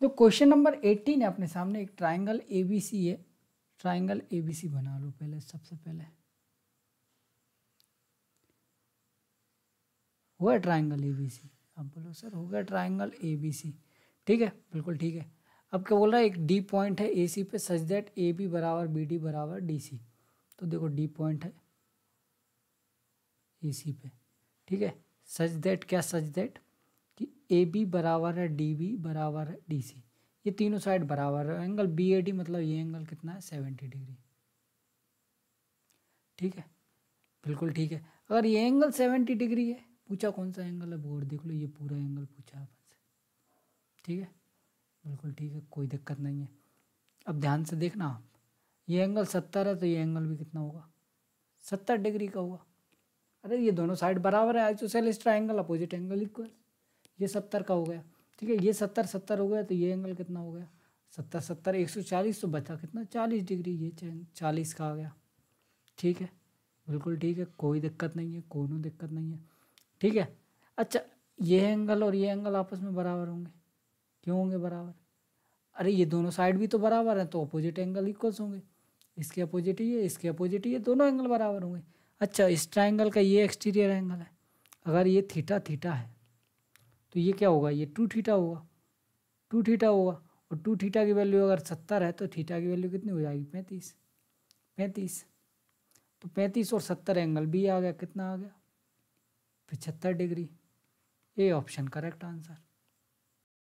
तो question number eighteen है अपने सामने एक ट्राइंगल ए बी सी है ट्राइंगल ए बी सी बना लो पहले सबसे पहले हुआ ट्राइंगल ए बी सी आप बोलो सर हो गया ट्राइंगल ए बी सी ठीक है बिल्कुल ठीक है अब क्या बोल रहा है एक डी पॉइंट है ए सी पे सच दैट ए बी बराबर बी डी बराबर डी सी तो देखो डी पॉइंट है ए सी पे ठीक है सच दैट क्या सच दैट ए बी बराबर है डी बी बराबर है डी सी ये तीनों साइड बराबर है एंगल बी ए डी मतलब ये एंगल कितना है सेवेंटी डिग्री ठीक है बिल्कुल ठीक है अगर ये एंगल सेवेंटी डिग्री है पूछा कौन सा एंगल है बोर्ड देख लो ये पूरा एंगल पूछा अपन से ठीक है बिल्कुल ठीक है कोई दिक्कत नहीं है अब ध्यान से देखना आप ये एंगल सत्तर है तो ये एंगल भी कितना होगा सत्तर डिग्री का होगा अरे ये दोनों साइड बराबर है isosceles angle opposite angle equal ये सत्तर का हो गया ठीक है ये सत्तर सत्तर हो गया तो ये एंगल कितना हो गया सत्तर सत्तर एक सौ चालीस तो बचा कितना चालीस डिग्री ये चालीस का आ गया ठीक है बिल्कुल ठीक है कोई दिक्कत नहीं है कोई दिक्कत नहीं है ठीक है अच्छा ये एंगल और ये एंगल आपस में बराबर होंगे क्यों होंगे बराबर अरे ये दोनों साइड भी तो बराबर हैं तो अपोजिट एंगल इक्वल्स होंगे इसके अपोजिट ही है इसके अपोजिट ही है दोनों एंगल बराबर होंगे अच्छा इस ट्राइंगल का ये एक्सटीरियर एंगल है अगर ये थीटा थीटा है तो ये क्या होगा ये टू थीटा होगा टू थीटा होगा और टू थीटा की वैल्यू अगर सत्तर है तो थीटा की वैल्यू कितनी हो जाएगी पैंतीस पैंतीस तो पैंतीस और सत्तर एंगल बी आ गया कितना आ गया पचहत्तर degree A option correct answer